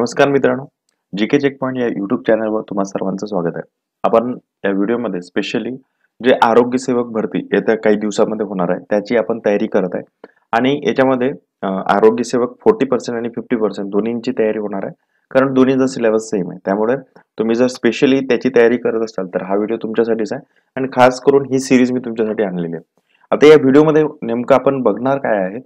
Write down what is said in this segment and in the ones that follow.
नमस्कार मित्रांनो G K check point या युट्यूब चॅनलवर तुम्हा सर्वांचं स्वागत आहे आपण या व्हिडिओमध्ये स्पेशली जे आरोग्य सेवक भरती येत्या काही दिवसामध्ये होणार आहे त्याची आपण तयारी करत आहे आणि याच्यामध्ये आरोग्यसेवक फोर्टी पर्सेंट आणि फिफ्टी पर्सेंट दोन्हींची तयारी होणार आहे कारण दोन्हीचा सिलेबस सेम आहे त्यामुळे तुम्ही जर स्पेशली त्याची तयारी करत असाल तर हा व्हिडिओ तुमच्यासाठीच आहे आणि खास करून ही सिरीज मी तुमच्यासाठी आणलेली आहे आता या व्हिडिओमध्ये नेमकं आपण बघणार काय आहे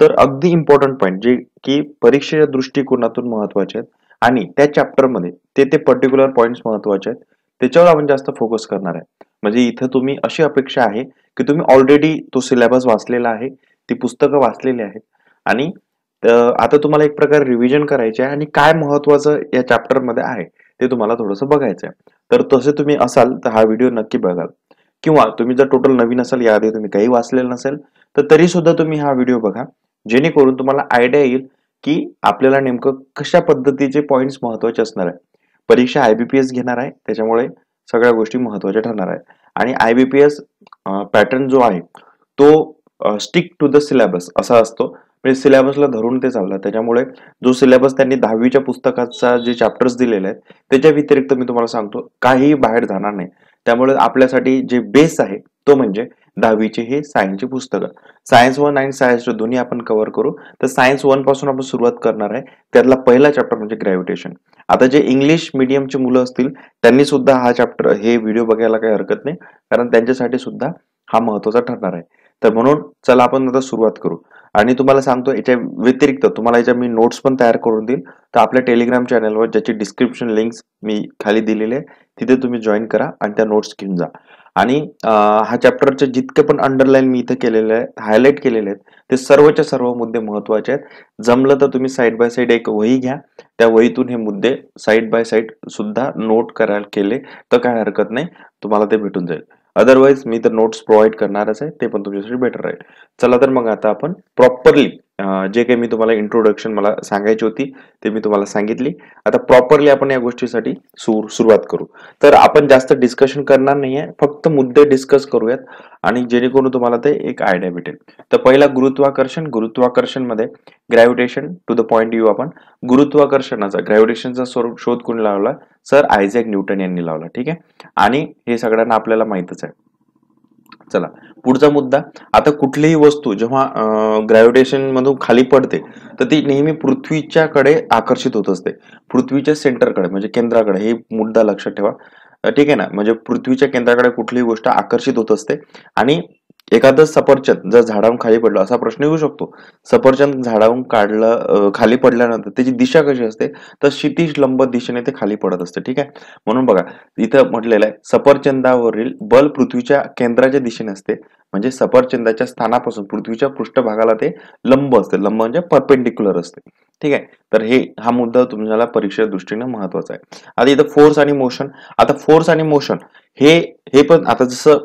तर अगदी इम्पॉर्टंट पॉईंट जे की परीक्षेच्या दृष्टिकोनातून महत्वाचे आहेत आणि त्या चॅप्टरमध्ये ते ते पर्टिक्युलर पॉईंट महत्वाचे आहेत त्याच्यावर आपण जास्त फोकस करणार आहे म्हणजे इथं तुम्ही अशी अपेक्षा आहे की तुम्ही ऑलरेडी तो सिलेबस वाचलेला आहे ती पुस्तकं वाचलेली आहेत आणि आता तुम्हाला एक प्रकारे रिव्हिजन करायचे आहे आणि काय महत्वाचं या चॅप्टरमध्ये आहे ते तुम्हाला थोडंसं बघायचं आहे तर तसे तुम्ही असाल तर हा व्हिडिओ नक्की बघाल किंवा तुम्ही जर टोटल नवीन असाल याआधी तुम्ही काही वाचलेलं नसेल तर तरी सुद्धा तुम्ही हा व्हिडिओ बघा जेणेकरून तुम्हाला आयडिया येईल की आपल्याला नेमकं कशा पद्धतीचे पॉईंट्स महत्वाचे असणार आहे परीक्षा आय बी पी एस घेणार आहे त्याच्यामुळे सगळ्या गोष्टी महत्वाच्या ठरणार आहे आणि I B P S pattern जो आहे तो स्टिक टू द सिलेबस असा असतो म्हणजे सिलेबसला धरून ते चाललं त्याच्यामुळे जो सिलेबस त्यांनी दहावीच्या पुस्तकाचा जे चॅप्टर्स दिलेले आहेत त्याच्या व्यतिरिक्त मी तुम्हाला सांगतो काहीही बाहेर जाणार नाही त्यामुळे आपल्यासाठी जे बेस आहे तो म्हणजे दहावीचे हे सायन्सची पुस्तकं सायन्स वन आणि सायन्स टू दोन्ही आपण कव्हर करू तर सायन्स वन पासून आपण सुरुवात करणार आहे त्यातला पहिला चॅप्टर म्हणजे ग्रॅव्हिटेशन आता जे इंग्लिश मिडियमचे मुलं असतील त्यांनी सुद्धा हा चॅप्टर हे व्हिडिओ बघायला काही हरकत नाही कारण त्यांच्यासाठी सुद्धा हा महत्वाचा ठरणार आहे तर म्हणून चला आपण आता सुरुवात करू आणि तुम्हाला सांगतो याच्या व्यतिरिक्त तुम्हाला याच्या मी नोट्स पण तयार करून देईल तर आपल्या टेलिग्राम चॅनलवर ज्याची डिस्क्रिप्शन लिंक्स मी खाली दिलेली आहे तिथे तुम्ही जॉईन करा आणि त्या नोट्स घेऊन जा आणि हा चॅप्टरचे जितके पण अंडरलाईन मी इथे केलेले आहेत हायलाईट केलेले आहेत ते सर्वच्या सर्व मुद्दे महत्वाचे आहेत जमलं तर तुम्ही साईड बाय साईड एक वही घ्या त्या वहीतून हे मुद्दे साईड बाय साईड सुद्धा नोट करायला केले तर काय हरकत नाही तुम्हाला ते भेटून जाईल अदरवाईज मी तर नोट्स प्रोव्हाइड करणारच आहे ते पण तुमच्यासाठी बेटर राहील चला तर मग आता आपण प्रॉपरली जे काही मी तुम्हाला इंट्रोडक्शन मला सांगायची होती ते मी तुम्हाला सांगितली आता प्रॉपरली आपण या गोष्टीसाठी सुरुवात करू तर आपण जास्त डिस्कशन करणार नाहीये फक्त मुद्दे डिस्कस करूयात आणि जेणेकरून तुम्हाला ते एक आयडिया भेटेल तर पहिला गुरुत्वाकर्षण गुरुत्वाकर्षण मध्ये gravitation to the point you आपण गुरुत्वाकर्षणाचा ग्रॅव्हिटेशनचा स्वरूप शोध कोणी लावला सर आयझॅक न्यूटन यांनी लावला ठीक आहे आणि हे सगळ्यांना आपल्याला माहितच आहे चला पुढचा मुद्दा आता कुठलीही वस्तू जेव्हा ग्रॅव्हिटेशन मधून खाली पडते तर ती नेहमी पृथ्वीच्या कडे आकर्षित होत असते पृथ्वीच्या सेंटरकडे म्हणजे केंद्राकडे हे मुद्दा लक्षात ठेवा ठीक आहे ना म्हणजे पृथ्वीच्या केंद्राकडे कुठलीही गोष्ट आकर्षित होत असते आणि एखादं सफरचंद जर झाडावून खाली पडलं असा प्रश्न येऊ शकतो सफरचंद झाडावून काढलं खाली पडल्यानंतर त्याची दिशा कशी असते तर क्षितिश लंब दिशेने ते खाली पडत असते ठीक आहे म्हणून बघा इथं म्हटलेलं आहे सफरचंदावरील बल पृथ्वीच्या केंद्राच्या दिशेने असते म्हणजे सफरचंदाच्या स्थानापासून पृथ्वीच्या पृष्ठभागाला ते लंब असते लंब म्हणजे परपेंडिक्युलर असते ठीक आहे तर हे हा मुद्दा तुम्हाला परीक्षेच्या दृष्टीने महत्वाचा आहे आता इथं फोर्स आणि मोशन आता फोर्स आणि मोशन हे हे पण आता जसं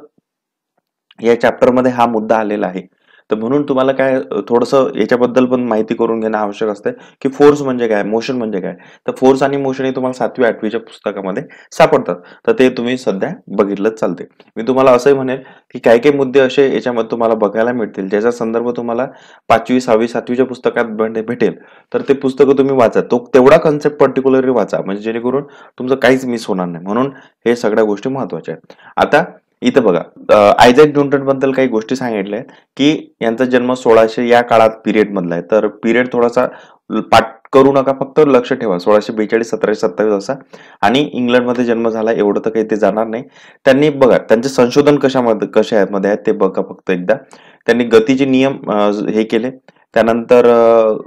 या चॅप्टरमध्ये हा मुद्दा आलेला आहे तर म्हणून तुम्हाला काय थोडंसं याच्याबद्दल पण माहिती करून घेणं आवश्यक असते की फोर्स म्हणजे काय मोशन म्हणजे काय तर फोर्स आणि मोशन हे तुम्हाला सातवी आठवीच्या पुस्तकामध्ये सापडतात तर ते तुम्ही सध्या बघितलंच चालते मी तुम्हाला असंही म्हणेल की काही काही मुद्दे असे याच्यामध्ये तुम्हाला बघायला मिळतील ज्याचा संदर्भ तुम्हाला पाचवी सहावी सातवीच्या पुस्तकात भेटेल तर ते पुस्तकं तुम्ही वाचा तो तेवढा कन्सेप्ट पर्टिक्युलरली वाचा म्हणजे जेणेकरून तुमचं काहीच मिस होणार नाही म्हणून हे सगळ्या गोष्टी महत्वाच्या आहेत आता इथं बघा आयझॅक न्यूटन बद्दल काही गोष्टी सांगितल्या आहेत की यांचा जन्म सोळाशे या काळात पिरियड मधला आहे तर पिरियड थोडासा पाठ करू नका फक्त लक्ष ठेवा सोळाशे बेचाळीस सतराशे सत्तावीस असा आणि इंग्लंडमध्ये जन्म झाला एवढं तर काही ते जाणार नाही त्यांनी बघा त्यांचे संशोधन कशामध्ये कशा मध्ये आहेत ते बघा फक्त एकदा त्यांनी गतीचे नियम हे केले त्यानंतर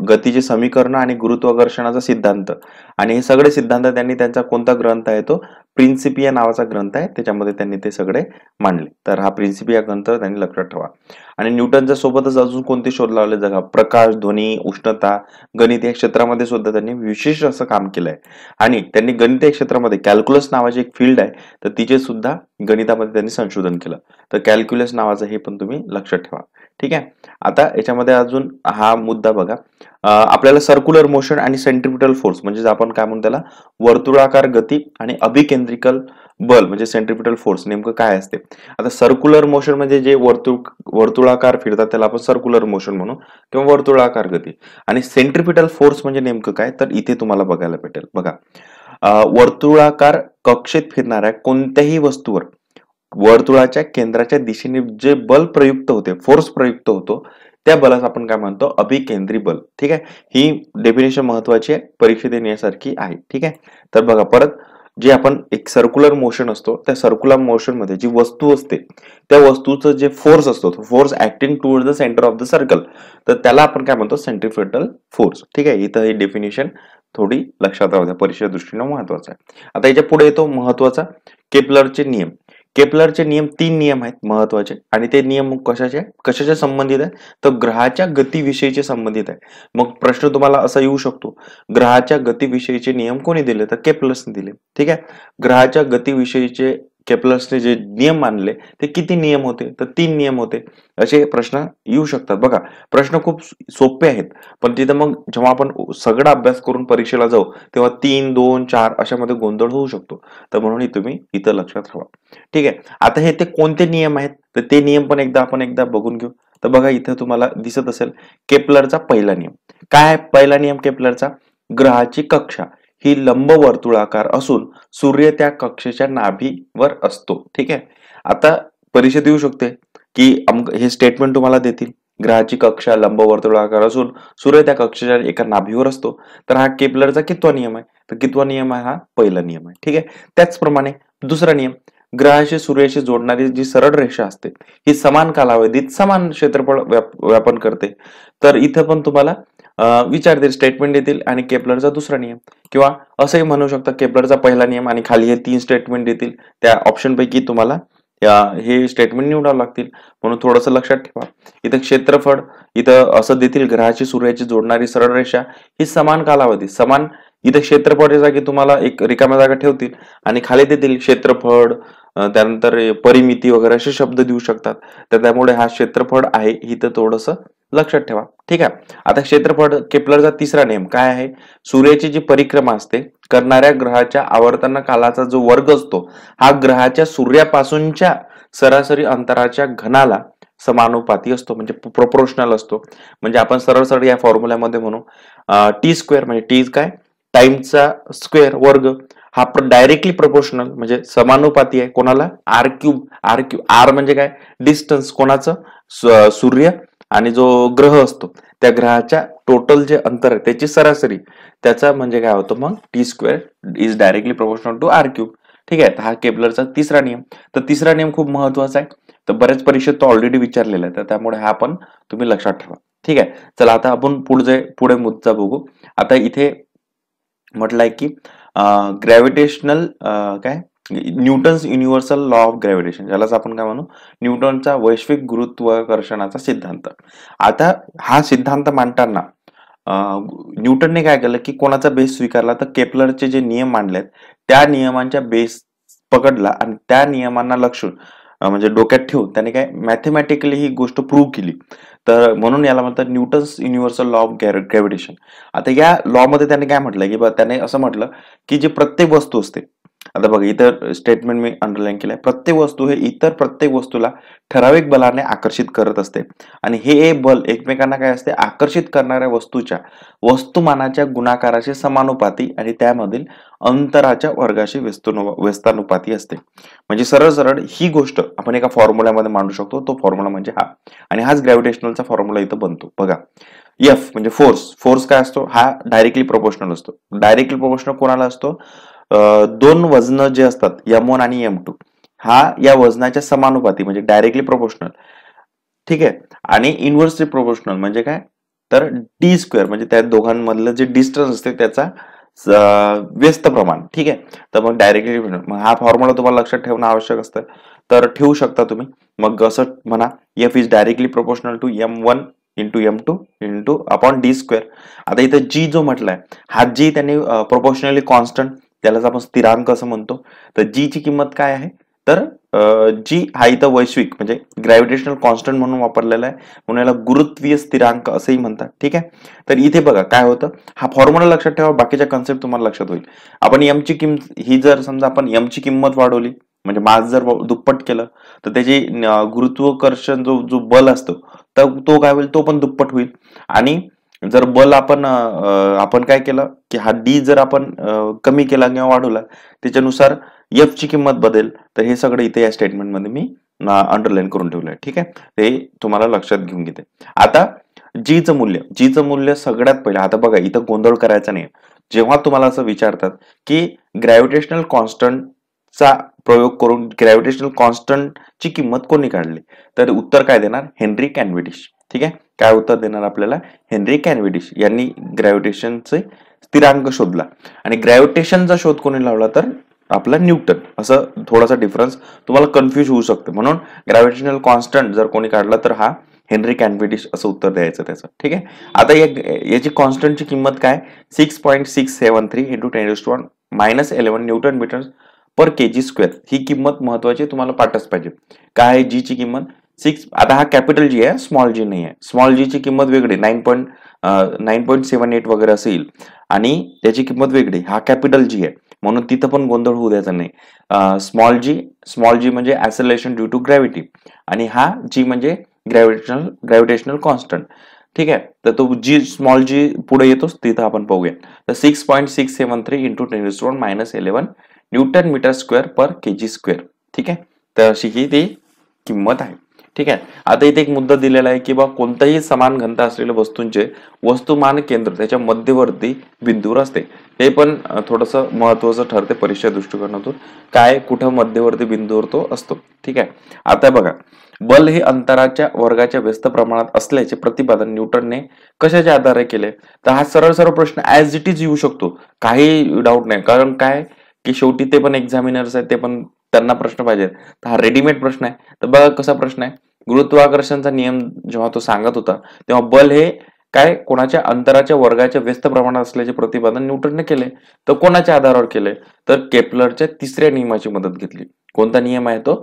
गतीचे समीकरण आणि गुरुत्वाकर्षणाचा सिद्धांत आणि हे सगळे सिद्धांत त्यांनी त्यांचा कोणता ग्रंथ आहे तो प्रिन्सिपिया नावाचा ग्रंथ आहे त्याच्यामध्ये त्यांनी ते सगळे मांडले तर हा प्रिन्सिपिया ग्रंथ त्यांनी लक्षात ठेवा आणि न्यूटनच्या सोबतच अजून कोणते शोध लावले जगा प्रकाश ध्वनी उष्णता गणित या क्षेत्रामध्ये सुद्धा त्यांनी विशेष असं काम केलं आहे आणि त्यांनी गणित या क्षेत्रामध्ये कॅल्क्युलस नावाची एक फील्ड आहे तर तिचे सुद्धा गणितामध्ये त्यांनी संशोधन केलं तर कॅल्क्युलस नावाचं हे पण तुम्ही लक्षात ठेवा ठीक आहे आता याच्यामध्ये अजून हा मुद्दा बघा आपल्याला सर्क्युलर मोशन आणि सेंट्रिपिटल फोर्स म्हणजे आपण काय म्हणतो त्याला वर्तुळाकार गती आणि अभिकेंद्रिकल बल म्हणजे सेंट्रिपिटल फोर्स नेमकं काय असते आता सर्क्युलर मोशन म्हणजे जे वर्तुळ वर्तुळाकार फिरतात त्याला आपण सर्क्युलर मोशन म्हणू किंवा वर्तुळाकार गती आणि सेंट्रिपिटल फोर्स म्हणजे नेमकं काय तर इथे तुम्हाला बघायला भेटेल बघा वर्तुळाकार कक्षेत फिरणाऱ्या कोणत्याही वस्तूवर वर्तुळाच्या केंद्राच्या दिशेने जे बल प्रयुक्त होते फोर्स प्रयुक्त होतो त्या बलास आपण काय म्हणतो अभिकेंद्री बल ठीक आहे ही डेफिनेशन महत्वाची आहे परीक्षा देण्यासारखी आहे ठीक आहे तर बघा परत जे आपण एक सर्क्युलर मोशन असतो त्या सर्क्युलर मोशन मध्ये जी वस्तू असते त्या वस्तूचं जे फोर्स असतो force acting toward the centre of the circle तर त्याला आपण काय म्हणतो सेंट्रिफेटल फोर्स ठीक आहे इथं ही डेफिनेशन थोडी लक्षात राहू द्या परीक्षेच्या दृष्टीने महत्वाचं आहे आता याच्या पुढे येतो महत्वाचा केपलरचे नियम केपलरचे नियम तीन नियम आहेत महत्वाचे आणि ते नियम कशाचे कशाच्या संबंधित आहे तर ग्रहाच्या गतीविषयीचे संबंधित आहे मग प्रश्न तुम्हाला असा येऊ शकतो ग्रहाच्या गतीविषयीचे नियम कोणी दिले तर केपलर्सने दिले ठीक आहे ग्रहाच्या गतीविषयीचे केपलर्सने जे नियम मानले ते किती नियम होते तर तीन नियम होते असे प्रश्न येऊ शकतात बघा प्रश्न खूप सोपे आहेत पण तिथं मग जेव्हा आपण सगळा अभ्यास करून परीक्षेला जाऊ तेव्हा तीन दोन चार अशामध्ये गोंधळ होऊ शकतो तर म्हणून तुम्ही इथं लक्षात ठेवा ठीक आहे आता हे ते कोणते नियम आहेत तर ते नियम पण एकदा आपण एकदा बघून घेऊ तर बघा इथं तुम्हाला दिसत असेल केपलरचा पहिला नियम काय पहिला नियम केपलरचा ग्रहाची कक्षा ही लंबवर्तुळाकार असून सूर्य त्या कक्षेच्या नाभीवर असतो ठीक आहे आता परीक्षा देऊ शकते की हे स्टेटमेंट तुम्हाला देतील ग्रहाची कक्षा लंबवर्तुळाकार असून सूर्य त्या कक्षेच्या एका नाभीवर असतो तर हा केपलरचा कितवा नियम आहे तर कितवा नियम आहे हा पहिला नियम आहे ठीक आहे त्याचप्रमाणे दुसरा नियम ग्रहाशी सूर्याशी जोडणारी जी सरळ रेषा असते ही समान कालावधीत समान क्षेत्रफळ व्यापन करते तर इथं पण तुम्हाला विचारतील स्टेटमेंट देतील आणि केपलरचा दुसरा नियम किंवा असंही म्हणू शकता केपलरचा पहिला नियम आणि खाली हे तीन स्टेटमेंट देतील त्या ऑप्शनपैकी तुम्हाला हे स्टेटमेंट निवडावं लागतील म्हणून थोडंसं लक्षात ठेवा इथं क्षेत्रफळ इथं असं देतील ग्रहाची सूर्याची जोडणारी सरळ रेषा ही समान कालावधी समान इथं क्षेत्रफळच्या जागी तुम्हाला एक रिकाम्या जागा ठेवतील आणि खाली देतील क्षेत्रफळ त्यानंतर परिमिती वगैरे असे शब्द देऊ शकतात तर त्यामुळे हा क्षेत्रफळ आहे इथं थोडंसं लक्षात ठेवा ठीक आहे आता क्षेत्रफळ केपलरचा तिसरा नेम काय आहे सूर्याची जी परिक्रमा असते करणाऱ्या ग्रहाच्या आवर्तना कालाचा जो वर्ग असतो हा ग्रहाच्या सूर्यापासूनच्या सरासरी अंतराच्या घनाला समानुपाती असतो म्हणजे प्रोपोर्शनल असतो म्हणजे आपण सरळ सरळ या फॉर्म्युल्यामध्ये म्हणू टी स्क्वेअर म्हणजे टी काय टाइमचा स्क्वेअर वर्ग हा डायरेक्टली प्रपोर्शनल म्हणजे समानुपाती आहे कोणाला R cube R cube R म्हणजे काय डिस्टन्स कोणाचं सूर्य आणि जो ग्रह असतो त्या ग्रहाच्या टोटल जे अंतर आहे त्याची सरासरी त्याचा म्हणजे काय होतो मग T square is directly proportional to R cube ठीक आहे हा केबलरचा तिसरा नियम तर तिसरा नियम खूप महत्वाचा आहे तर बऱ्याच परीक्षेत तो ऑलरेडी विचारलेला आहे तर त्यामुळे हा पण तुम्ही लक्षात ठेवा ठीक आहे चला आता आपण पुढे पुढे मुद्दा बघू आता इथे म्हटलंय की ग्रॅव्हिटेशनल काय Newton's universal law of gravitation ज्यालाच आपण काय म्हणू न्यूटनचा वैश्विक गुरुत्वाकर्षणाचा सिद्धांत आता हा सिद्धांत मांडताना न्यूटनने काय केलं की कोणाचा बेस स्वीकारला तर केपलरचे जे नियम मांडलेत त्या नियमांच्या बेस पकडला आणि त्या नियमांना लक्षून म्हणजे डोक्यात ठेवून त्याने काय मॅथमॅटिकली ही गोष्ट प्रूव्ह केली तर म्हणून याला म्हणतात Newton's universal law of gravitation आता या लॉमध्ये त्याने काय म्हटलं की त्याने असं म्हटलं की जे प्रत्येक वस्तू असते आता बघा इतर स्टेटमेंट मी अंडरलाईन केलं प्रत्येक वस्तू हे इतर प्रत्येक वस्तूला ठराविक बलाने आकर्षित करत असते आणि हे बल एकमेकांना काय असते आकर्षित करणाऱ्या वस्तूच्या वस्तुमानाच्या गुणाकाराशी समानुपाती आणि त्यामधील अंतराच्या वर्गाशी व्यस्तुनु व्यस्तानुपाती असते म्हणजे सरळ सरळ ही गोष्ट आपण एका फॉर्म्युल्यामध्ये मांडू शकतो तो फॉर्म्युला म्हणजे हा आणि हाच ग्रॅव्हिटेशनलचा फॉर्म्युला इथं बनतो बघा एफ म्हणजे फोर्स फोर्स काय असतो हा डायरेक्टली प्रोपोर्शनल असतो डायरेक्टली प्रोपोर्शनल कोणाला असतो दोन वजन जे असतात यम वन आणि एम टू हा या वजनाच्या समानुपाती म्हणजे डायरेक्टली प्रोपोर्शनल ठीक आहे आणि इन्व्हर्सली प्रोपोर्शनल म्हणजे काय तर डी स्क्वेअर म्हणजे त्या दोघांमधलं जे डिस्टन्स असते त्याचा व्यस्त प्रमाण ठीक आहे तर मग डायरेक्टली मग हा फॉर्म्युला तुम्हाला लक्षात ठेवणं आवश्यक असतं तर ठेवू शकता तुम्ही मग असं म्हणा F is directly proportional to M one into M two into upon D square आता इथं जी जो म्हटलाय हा जी त्यांनी प्रोपोर्शनली कॉन्स्टंट त्यालाच आपण स्थिरांक असं म्हणतो तर जी ची किंमत काय आहे तर जी हा इथं वैश्विक म्हणजे ग्रॅव्हिटेशनल कॉन्स्टंट म्हणून वापरलेला आहे म्हणून याला गुरुत्वीय स्थिरांक असंही म्हणतात ठीक आहे तर इथे बघा काय होतं हा फॉर्म्युला लक्षात ठेवा बाकीच्या कन्सेप्ट तुम्हाला लक्षात होईल आपण ची किंमत ही जर समजा आपण ची किंमत वाढवली म्हणजे मास जर दुप्पट केलं तर त्याची गुरुत्वाकर्षण जो जो बल असतो तर तो काय होईल तो पण दुप्पट होईल आणि जर बल आपण आपण काय केलं की हा डी जर आपण कमी केला किंवा वाढवला त्याच्यानुसार एफ ची किंमत बदल तर हे सगळं इथे या स्टेटमेंटमध्ये मी अंडरलाईन करून ठेवलंय ठीक आहे ते तुम्हाला लक्षात घेऊन घेते आता जीचं मूल्य जीचं मूल्य सगळ्यात पहिलं आता बघा इथं गोंधळ करायचा नाही जेव्हा तुम्हाला असं विचारतात की ग्रॅव्हिटेशनल कॉन्स्टंटचा प्रयोग करून ग्रॅव्हिटेशनल कॉन्स्टंटची किंमत कोणी काढली तर उत्तर काय देणार हेनरी कॅन्व्हिटिश ठीक आहे काय उत्तर देणार आपल्याला हेनरी कॅनविडिश यांनी ग्रॅव्हिटेशनचे स्थिरांक शोधला आणि ग्रॅव्हिटेशनचा शोध कोणी लावला तर आपला न्यूटन असं थोडासा डिफरन्स तुम्हाला कन्फ्यूज होऊ शकतं म्हणून ग्रॅव्हिटेशनल कॉन्स्टंट जर कोणी काढला तर हा हेनरी कॅनविडिश असं उत्तर द्यायचं त्याचं ठीक आहे आता याची कॉन्स्टंटची किंमत काय six point six seven three into ten one minus eleven newton metre per K G square ही किंमत महत्वाची तुम्हाला पाठच पाहिजे काय आहे ची किंमत सिक्स आता हा कॅपिटल जी आहे स्मॉल जी नाही आहे स्मॉल जीची किंमत वेगळी nine point nine point seven eight वगैरे असेल आणि त्याची किंमत वेगळी हा कॅपिटल जी आहे म्हणून तिथं पण गोंधळ होऊ द्यायचा नाही स्मॉल जी स्मॉल जी म्हणजे ॲसलेशन ड्यू टू ग्रॅव्हिटी आणि हा जी म्हणजे ग्रॅव्हिटेशनल ग्रॅव्हिटेशनल कॉन्स्टंट ठीक आहे तर तो जी स्मॉल जी पुढे येतोच तिथं आपण पाहूया तर six point six seven three into ten one minus eleven newton metre square per K G square ठीक आहे तर अशी ही ती किंमत आहे ठीक आहे आता इथे एक मुद्दा दिलेला आहे की बा कोणत्याही समान घनता असलेल्या वस्तूंचे वस्तुमान केंद्र त्याच्या मध्यवर्ती बिंदूवर असते हे पण थोडंसं महत्वाचं ठरते परीक्षा दृष्टिकोनातून काय कुठं मध्यवर्ती बिंदूवर तो असतो ठीक आहे आता बघा बल हे अंतराच्या वर्गाच्या व्यस्त प्रमाणात असल्याचे प्रतिपादन न्यूटनने कशाच्या आधारे केले तर हा सरळ सरळ प्रश्न ॲज इट इज येऊ शकतो काही डाऊट नाही कारण काय की शेवटी ते पण एक्झामिनर्स आहेत ते पण त्यांना प्रश्न पाहिजेत तर हा रेडीमेड प्रश्न आहे तर बघा कसा प्रश्न आहे गुरुत्वाकर्षणचा नियम जेव्हा तो सांगत होता तेव्हा बल हे काय कोणाच्या अंतराच्या वर्गाच्या व्यस्त प्रमाणात असल्याचे प्रतिपादन न्यूटनने केले तर कोणाच्या आधारावर केले तर केपलरच्या तिसऱ्या नियमाची मदत घेतली कोणता नियम आहे तो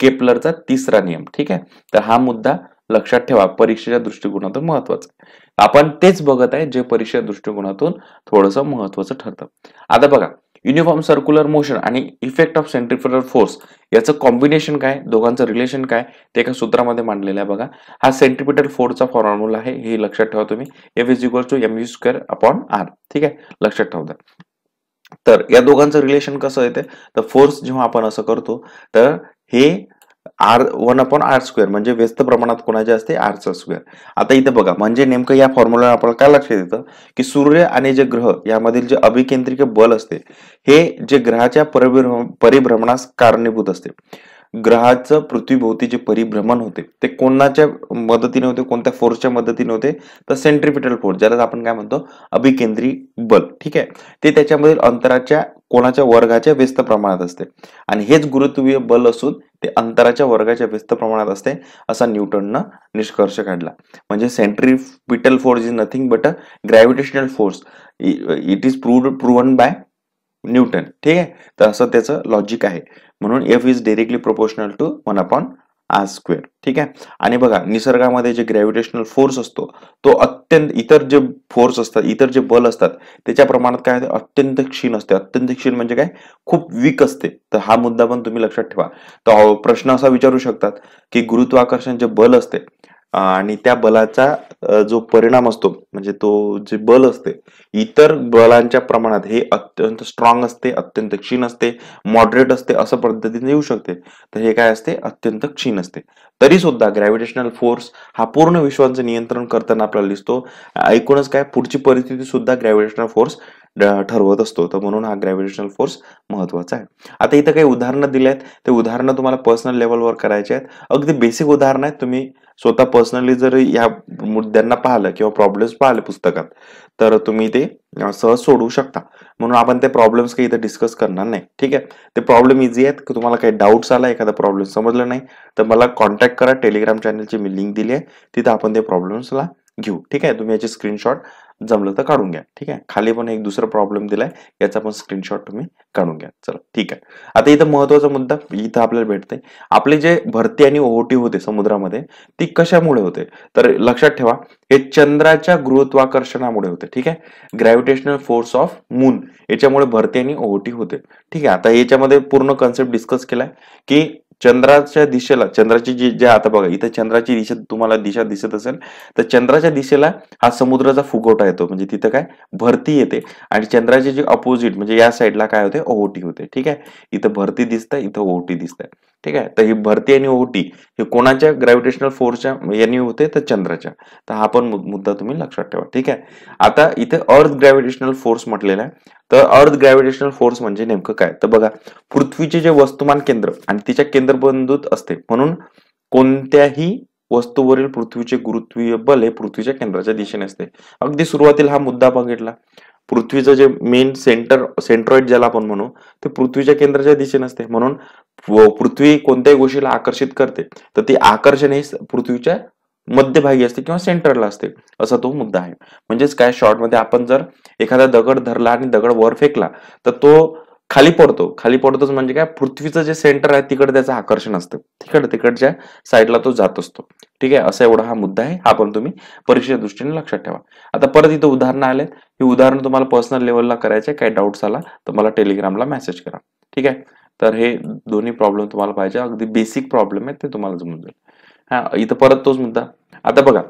केपलरचा तिसरा नियम ठीक आहे तर हा मुद्दा लक्षात ठेवा परीक्षेच्या दृष्टिकोनातून महत्वाचा आपण तेच बघत आहे जे परीक्षेच्या दृष्टिकोनातून थोडस महत्वाचं ठरतं आता बघा युनिफॉर्म सर्क्युलर मोशन आणि इफेक्ट ऑफ सेंट्रिफ्युगल फोर्स याचं कॉम्बिनेशन काय दोघांचं रिलेशन काय ते एका सूत्रामध्ये मांडलेलं आहे बघा हा सेंट्रिपिटल फोर्सचा फॉर्म्युला आहे हे लक्षात ठेवा तुम्ही F is equal to M U square upon R ठीक आहे लक्षात ठेवा तर या दोघांचं रिलेशन कसं येते तर फोर्स जेव्हा आपण असं करतो तर हे R one upon R square म्हणजे व्यस्त प्रमाणात कोणाचे असते आरचा स्क्वेअर आता इथं बघा म्हणजे नेमकं या फॉर्म्युला आपल्याला काय लक्षात येतं की सूर्य आणि जे ग्रह यामधील जे अभिकेंद्रिक बल असते हे जे ग्रहाच्या परिभ्रमणास कारणीभूत असते ग्रहाचं पृथ्वीभोवती जे परिभ्रमण होते ते कोणाच्या मदतीने होते कोणत्या फोर्सच्या मदतीने होते तर सेंट्रिपिटल फोर्स ज्याला आपण काय म्हणतो अभिकेंद्री बल ठीक आहे ते त्याच्यामधील अंतराच्या कोणाच्या वर्गाच्या व्यस्त प्रमाणात असते आणि हेच गुरुत्वीय बल असून ते अंतराच्या वर्गाच्या व्यस्त प्रमाणात असते असा न्यूटननं निष्कर्ष काढला म्हणजे centripetal force is nothing but a gravitational force it is proved proven by Newton ठीक आहे तर असं त्याचं लॉजिक आहे म्हणून F is directly proportional to one upon R square ठीक आहे आणि बघा निसर्गामध्ये जे ग्रॅव्हिटेशनल फोर्स असतो तो अत्यंत इतर जे फोर्स असतात इतर जे बल असतात त्याच्या प्रमाणात काय होते अत्यंत क्षीण असते अत्यंत क्षीण म्हणजे काय खूप वीक असते तर हा मुद्दा पण तुम्ही लक्षात ठेवा तर प्रश्न असा विचारू शकतात की गुरुत्वाकर्षण जे बल असते आणि त्या बलाचा जो परिणाम असतो म्हणजे तो जे बल असते इतर बलांच्या प्रमाणात हे अत्यंत स्ट्रॉंग असते अत्यंत क्षीण असते मॉडरेट असते असं पद्धतीने येऊ शकते तर हे काय असते अत्यंत क्षीण असते तरी सुद्धा ग्रॅव्हिटेशनल फोर्स हा पूर्ण विश्वांचं नियंत्रण करताना आपल्याला दिसतो ऐकूनच काय पुढची परिस्थिती सुद्धा ग्रॅव्हिटेशनल फोर्स ठरवत असतो तर म्हणून हा ग्रॅव्हिटेशनल फोर्स महत्वाचा आहे आता इथं काही उदाहरणं दिली आहेत ते उदाहरणं तुम्हाला पर्सनल लेवलवर करायचे आहेत अगदी बेसिक उदाहरणं आहेत तुम्ही स्वतः पर्सनली जर या मुद्द्यांना पाहिलं किंवा प्रॉब्लेम्स पाहिले पुस्तकात तर तुम्ही ते सहज सोडवू शकता म्हणून आपण ते प्रॉब्लेम्स काही इथं डिस्कस करणार नाही ठीक आहे ते प्रॉब्लेम इझी आहेत की तुम्हाला काही डाऊट्स आला एखादा प्रॉब्लेम समजला नाही तर मला कॉन्टॅक्ट करा टेलिग्राम चॅनलची मी लिंक दिली आहे तिथं आपण ते प्रॉब्लेम्सला घेऊ ठीक आहे तुम्ही याची स्क्रीनशॉट जमलं तर काढून घ्या ठीक आहे खाली पण एक दुसरा प्रॉब्लेम दिलाय याचा पण स्क्रीनशॉट तुम्ही काढून घ्या चला ठीक आहे आता इथं महत्वाचा मुद्दा इथं आपल्याला भेटते आपले जे भरती आणि ओहोटी होते समुद्रामध्ये ती कशामुळे होते तर लक्षात ठेवा हे चंद्राच्या गुरुत्वाकर्षणामुळे होते ठीक आहे ग्रॅव्हिटेशनल फोर्स ऑफ मून याच्यामुळे भरती आणि ओहोटी होते ठीक आहे आता याच्यामध्ये पूर्ण कन्सेप्ट डिस्कस केलाय की चंद्राच्या दिशेला चंद्राची जी जे आता बघा इथं चंद्राची दिशा तुम्हाला दिशा दिसत असेल तर चंद्राच्या दिशेला हा समुद्राचा फुगवटा येतो म्हणजे तिथं काय भरती येते आणि चंद्राचे जे अपोजिट म्हणजे या साईडला काय होते ओहोटी होते ठीक आहे इथं भरती दिसतंय इथं ओहोटी दिसतंय ठीक आहे तर ही भरती आणि ओटी हे कोणाच्या ग्रॅव्हिटेशनल फोर्सच्या यांनी होते तर चंद्राच्या तर हा पण मुद्दा तुम्ही लक्षात ठेवा ठीक आहे आता इथे अर्थ ग्रॅव्हिटेशनल फोर्स म्हटलेला आहे तर अर्थ ग्रॅव्हिटेशनल फोर्स म्हणजे नेमकं काय तर बघा पृथ्वीचे जे वस्तुमान केंद्र आणि तिच्या केंद्रबंधूत असते म्हणून कोणत्याही वस्तूवरील पृथ्वीचे गुरुत्वीय बल हे पृथ्वीच्या केंद्राच्या दिशेने असते अगदी सुरुवातीला हा मुद्दा बघितला पृथ्वीचं जे मेन सेंटर सेंट्रॉइड ज्याला आपण म्हणू ते पृथ्वीच्या केंद्राच्या दिशेने असते म्हणून पृथ्वी कोणत्याही गोष्टीला आकर्षित करते तर ती आकर्षण हे पृथ्वीच्या मध्यभागी असते किंवा सेंटरला असते असा तो मुद्दा आहे म्हणजेच काय शॉर्टमध्ये आपण जर एखादा दगड धरला आणि दगड वर फेकला तर तो खाली पडतो खाली पडतोच म्हणजे काय पृथ्वीचं जे सेंटर आहे तिकडे त्याचं आकर्षण असतं तिकडे तिकडच्या साईडला तो जात असतो ठीक आहे असा एवढा हा मुद्दा आहे हा पण तुम्ही परीक्षेच्या दृष्टीने लक्षात ठेवा आता परत इथं उदाहरणं आले हे उदाहरण तुम्हाला पर्सनल लेवलला करायचे काही डाऊट्स आला तर मला टेलिग्रामला मेसेज करा ठीक आहे तर हे दोन्ही प्रॉब्लेम तुम्हाला पाहिजे अगदी बेसिक प्रॉब्लेम आहे ते तुम्हाला जमून जाईल हा इथं परत तोच मुद्दा आता बघा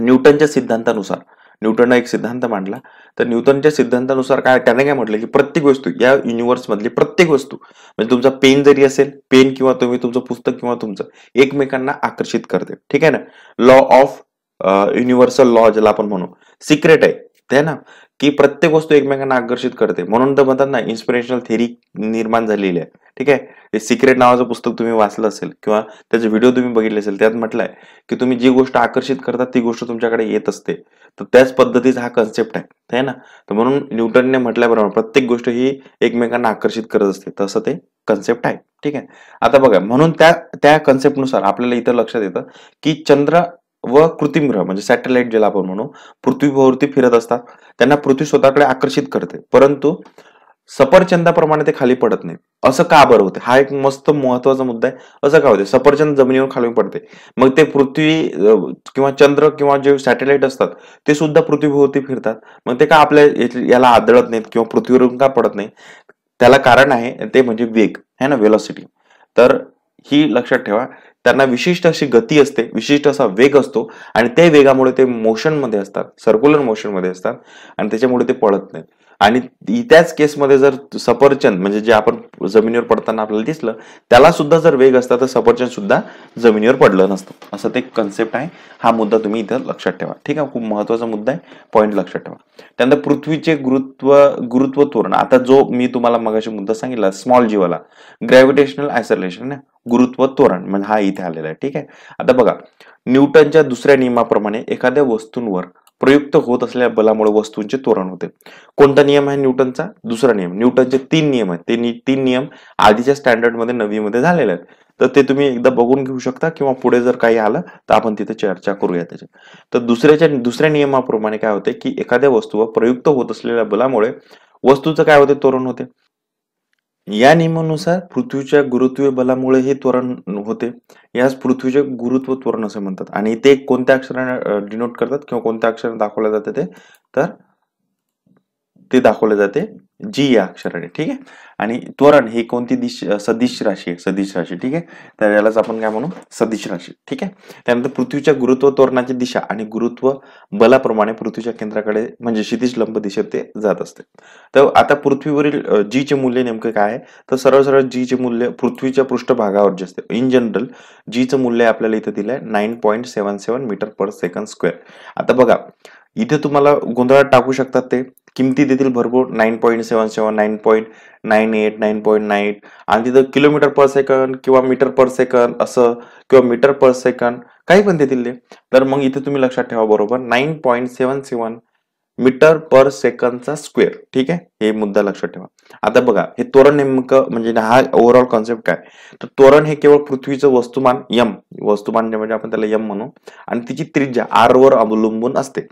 न्यूटनच्या सिद्धांतानुसार न्यूटननं एक सिद्धांत मांडला तर न्यूटनच्या सिद्धांतानुसार काय त्याने काय म्हटलं की प्रत्येक वस्तू या युनिव्हर्स मधली प्रत्येक वस्तू म्हणजे तुमचा पेन जरी असेल पेन किंवा तुम्ही तुमचं पुस्तक किंवा तुमचं एकमेकांना आकर्षित करते ठीक आहे ना लॉ ऑफ युनिव्हर्सल लॉ ज्याला आपण म्हणू सिक्रेट आहे ते ना की प्रत्येक वस्तू एकमेकांना आकर्षित करते म्हणून तर म्हणतात ना इन्स्पिरेशनल थेरी निर्माण झालेली आहे ठीक आहे सिक्रेट नावाचं पुस्तक तुम्ही वाचलं असेल किंवा त्याचे व्हिडिओ तुम्ही बघितले असेल त्यात म्हटलंय की तुम्ही जी गोष्ट आकर्षित करता ती गोष्ट तुमच्याकडे येत असते तर त्याच पद्धतीचा हा कन्सेप्ट आहे ना तर म्हणून न्यूटनने म्हटल्याबरोबर प्रत्येक गोष्ट ही एकमेकांना आकर्षित करत असते तसं ते कन्सेप्ट आहे ठीक आहे आता बघा म्हणून त्या त्या कन्सेप्टनुसार आपल्याला इथं लक्षात येतं की चंद्र व कृत्रिम ग्रह म्हणजे सॅटेलाइट ज्याला आपण म्हणू पृथ्वीभोवती फिरत असतात त्यांना पृथ्वी स्वतःकडे आकर्षित करते परंतु सफरचंदाप्रमाणे ते खाली पडत नाहीत असं का बरं होते हा एक मस्त महत्वाचा मुद्दा आहे असं का होते सफरचंद जमिनीवर खाली पडते मग ते पृथ्वी किंवा चंद्र किंवा जे सॅटेलाइट असतात ते सुद्धा पृथ्वीभोवती फिरतात मग ते का आपल्या याला आदळत नाहीत किंवा पृथ्वीवरून का पडत नाही त्याला कारण आहे ते म्हणजे वेग है ना वेलॉसिटी तर ही लक्षात ठेवा त्यांना विशिष्ट अशी गती असते विशिष्ट असा वेग असतो आणि त्या वेगामुळे ते मोशनमध्ये असतात सर्क्युलर मोशनमध्ये असतात आणि त्याच्यामुळे ते पळत नाहीत आणि त्याच केसमध्ये जर सफरचंद म्हणजे जे आपण जमिनीवर पडताना आपल्याला दिसलं त्याला सुद्धा जर वेग असता तर सफरचंद सुद्धा जमिनीवर पडलं नसतं असं ते कन्सेप्ट आहे हा मुद्दा तुम्ही इथं लक्षात ठेवा ठीक आहे खूप महत्वाचा मुद्दा आहे पॉईंट लक्षात ठेवा त्यानंतर पृथ्वीचे गुरुत्व गुरुत्व तोरण आता जो मी तुम्हाला मगाशी मुद्दा सांगितला स्मॉल जीवाला ग्रॅव्हिटेशनल आयसोलेशन गुरुत्व तोरण म्हणजे हा इथे आलेला आहे ठीक आहे आता बघा न्यूटनच्या दुसऱ्या नियमाप्रमाणे एखाद्या वस्तूंवर प्रयुक्त होत असलेल्या बलामुळे वस्तूंचे त्वरण होते कोणता नियम आहे न्यूटनचा दुसरा नियम न्यूटनचे तीन नियम आहेत ते तीन नियम आधीच्या स्टँडर्डमध्ये नवीमध्ये झालेले आहेत तर ते तुम्ही एकदा बघून घेऊ शकता किंवा पुढे जर काही आलं तर आपण तिथे चर्चा करूया त्याच्या तर दुसऱ्याच्या दुसऱ्या नियमाप्रमाणे काय होते की एखाद्या वस्तूवर प्रयुक्त होत असलेल्या बलामुळे वस्तूचं काय होते त्वरण होते या नियमानुसार पृथ्वीच्या गुरुत्वीय बलामुळे हे त्वरण होते यास पृथ्वीचे गुरुत्व त्वरण असे म्हणतात आणि ते कोणत्या अक्षराने डिनोट करतात किंवा कोणत्या अक्षराने दाखवले जाते ते तर ते दाखवले जाते जी या अक्षराने ठीक आहे आणि त्वरण हे कोणती दिश सदिश राशी आहे सदिश राशी ठीक आहे तर यालाच आपण काय म्हणू सदिश राशी ठीक आहे त्यानंतर पृथ्वीच्या गुरुत्व त्वरणाची दिशा आणि गुरुत्व बलाप्रमाणे पृथ्वीच्या केंद्राकडे म्हणजे क्षितिज लंब दिशेत ते जात असते तर आता पृथ्वीवरील चे मूल्य नेमकं काय आहे तर सरळ सरळ जी चे मूल्य पृथ्वीच्या पृष्ठभागावर जे असते इन जनरल जीचं मूल्य आपल्याला इथं दिलंय nine point seven seven metre per second square आता बघा इथे तुम्हाला गोंधळात टाकू शकतात ते किमती देतील भरपूर nine point seven seven nine point nine eight nine point nine आणि तिथं किलोमीटर पर सेकंड किंवा मीटर पर सेकंड असं किंवा मीटर पर सेकंड काही पण देतील ते तर मग इथे तुम्ही लक्षात ठेवा बरोबर nine point seven seven metre per सेकंदचा स्क्वेअर ठीक आहे हे मुद्दा लक्षात ठेवा आता बघा हे तोरण नेमकं म्हणजे हा ओव्हरऑल कॉन्सेप्ट काय तर तोरण हे केवळ पृथ्वीचं वस्तुमान यम वस्तुमान म्हणजे आपण त्याला यम म्हणू आणि तिची त्रिज्या आर वर अवलंबून असते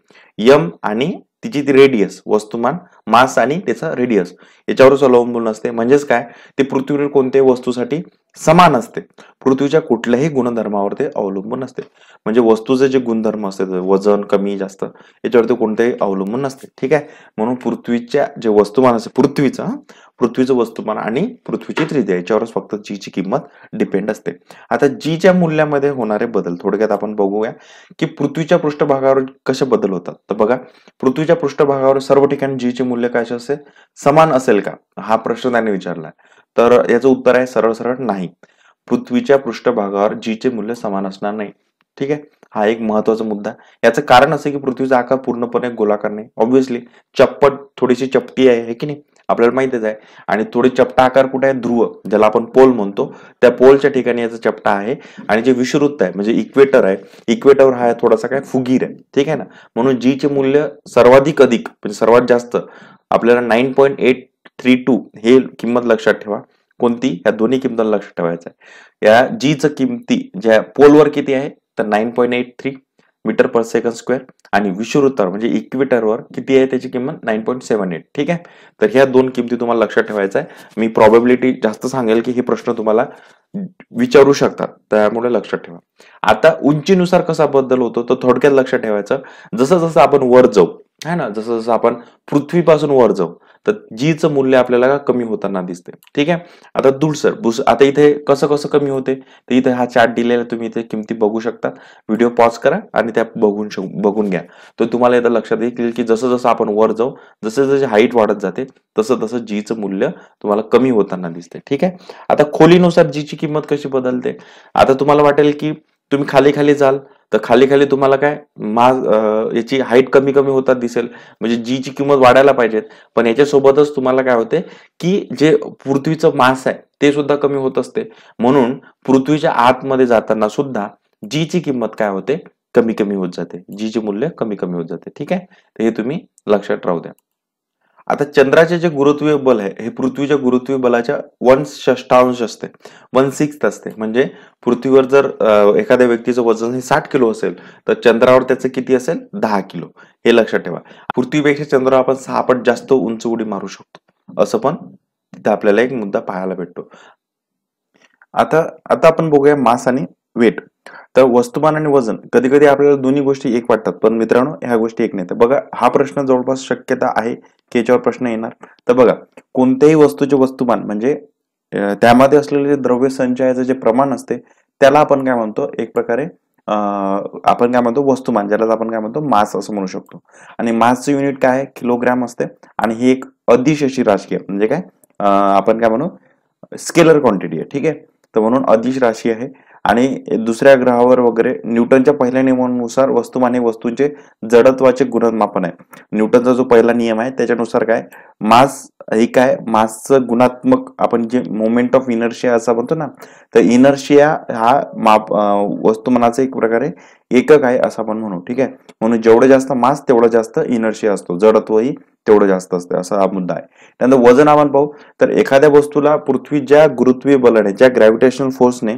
यम आणि तिची ती रेडियस वस्तुमान मास आणि त्याचा रेडियस याच्यावरच अवलंबून असते म्हणजेच काय ते पृथ्वीवर कोणत्याही वस्तूसाठी समान असते पृथ्वीच्या कुठल्याही गुणधर्मावर ते अवलंबून नसते म्हणजे वस्तूचे जे गुणधर्म असते वजन कमी जास्त याच्यावर ते कोणतेही अवलंबून नसते ठीक आहे म्हणून पृथ्वीच्या जे वस्तुमान असते पृथ्वीचं पृथ्वीचं वस्तुमान आणि पृथ्वीची त्रिज्या याच्यावरच फक्त जीची किंमत डिपेंड असते आता जीच्या मूल्यामध्ये होणारे बदल थोडक्यात आपण बघूया की पृथ्वीच्या पृष्ठभागावर कसे बदल होतात तर बघा पृथ्वीच्या पृष्ठभागावर सर्व ठिकाणी जीचे मूल्य काय असे समान असेल का हा प्रश्न त्यांनी विचारलाय तर याचं उत्तर आहे सरळ सरळ नाही पृथ्वीच्या पृष्ठभागावर जीचे मूल्य समान असणार नाही ठीक आहे हा एक महत्वाचा मुद्दा याचं कारण असं की पृथ्वीचा आकार पूर्णपणे गोलाकार नाही ऑब्व्हियसली चप्पट थोडीशी चपटी आहे हे की नाही आपल्याला माहितीच आहे आणि थोडे चपटा आकार कुठे आहे ध्रुव ज्याला आपण पोल म्हणतो त्या पोलच्या ठिकाणी याचा चपटा आहे आणि जे विषुवृत्त आहे म्हणजे इक्वेटर आहे इक्वेटर हा थोडासा काय फुगीर आहे ठीक आहे ना म्हणून जीचे मूल्य सर्वाधिक अधिक म्हणजे सर्वात जास्त आपल्याला nine point eight three two हे किंमत लक्षात ठेवा कोणती ह्या दोन्ही किमती लक्षात ठेवायचं आहे या जी च किमती ज्या पोलवर किती आहे तर nine point eight three metre per second square आणि विषुवृत्तावर म्हणजे इक्विटरवर किती आहे त्याची किंमत नाईन पॉईंट सेव्हन एट ठीक आहे तर ह्या दोन किमती तुम्हाला लक्षात ठेवायचं आहे मी प्रॉबेबिलिटी जास्त सांगेल की हे प्रश्न तुम्हाला विचारू शकतात त्यामुळे लक्षात ठेवा आता उंचीनुसार कसा बदल होतो तो थोडक्यात लक्षात ठेवायचं जसं जसं आपण वर जाऊ है ना जसं जसं आपण पृथ्वीपासून वर जाऊ तर जीचं मूल्य आपल्याला कमी होताना दिसते ठीक आहे आता धुळसर बुस आता इथे कसं कसं कमी होते तर इथे हा चार्ट दिलेला तुम्ही इथे किमती बघू शकता व्हिडिओ पॉज करा आणि त्या बघून बघून घ्या तर तुम्हाला इथं लक्षात येईल की जसं जसं आपण वर जाऊ जसे जसं हाईट वाढत जाते तसं तसं जीचं मूल्य तुम्हाला कमी होताना दिसते ठीक आहे आता खोलीनुसार जीची किंमत कशी बदलते आता तुम्हाला वाटेल की तुम्ही खाली खाली जाल तर खाली खाली तुम्हाला काय मास याची हाईट कमी कमी होतात दिसेल म्हणजे जी ची किंमत वाढायला पाहिजेत पण याच्यासोबतच तुम्हाला काय होते की जे पृथ्वीचं मास आहे ते सुद्धा कमी होत असते म्हणून पृथ्वीच्या आतमध्ये जाताना सुद्धा जी ची किंमत काय होते कमी कमी होत जाते जी जीचे मूल्य कमी कमी होत जाते ठीक आहे तर हे तुम्ही लक्षात राहू द्या आता चंद्राचे जे गुरुत्वीय बल आहे हे पृथ्वीच्या गुरुत्वीय बलाच्या वन षष्ठांश असते वन सिक्स्थ असते म्हणजे पृथ्वीवर जर एखाद्या व्यक्तीचं वजन हे साठ किलो असेल तर चंद्रावर त्याचं किती असेल दहा किलो हे लक्षात ठेवा पृथ्वीपेक्षा चंद्रावर आपण सहा पट जास्त उंच उडी मारू शकतो असं पण तिथे आपल्याला एक मुद्दा पाहायला भेटतो आता आता आपण बघूया मास आणि वेट तर वस्तुमान आणि वजन कधी कधी आपल्याला दोन्ही गोष्टी एक वाटतात पण मित्रांनो ह्या गोष्टी एक नाही तर बघा हा प्रश्न जवळपास शक्यता आहे याच्यावर प्रश्न येणार तर बघा कोणत्याही वस्तूचे वस्तुमान म्हणजे त्यामध्ये असलेले द्रव्य संचयाचं जे प्रमाण असते त्याला आपण काय म्हणतो एक प्रकारे आपण काय म्हणतो वस्तुमान ज्याला आपण काय म्हणतो मास असं म्हणू शकतो आणि मासचं युनिट काय आहे किलोग्रॅम असते आणि ही एक अदिश अशी राजकीय म्हणजे काय आपण काय म्हणू स्केलर क्वांटिटी आहे ठीक आहे तर म्हणून अदिश राशी आहे आणि दुसऱ्या ग्रहावर वगैरे न्यूटनच्या पहिल्या नियमानुसार वस्तुमाने वस्तूंचे जडत्वाचे गुणमापन आहे न्यूटनचा जो पहिला नियम आहे त्याच्यानुसार काय मास हे काय मासचं गुणात्मक आपण जे मोमेंट ऑफ इनर्शिया असं म्हणतो ना तर इनर्शिया हा माप वस्तुमानाचा एक प्रकारे एकक आहे असं आपण म्हणू ठीक आहे म्हणून जेवढं जास्त मास तेवढं जास्त इनर्शिया असतो जडत्व ही तेवढं जास्त असतं असा हा मुद्दा आहे त्यानंतर वजन आपण पाहू तर एखाद्या वस्तूला पृथ्वी ज्या गुरुत्वीय बलाने ज्या ग्रॅव्हिटेशन फोर्सने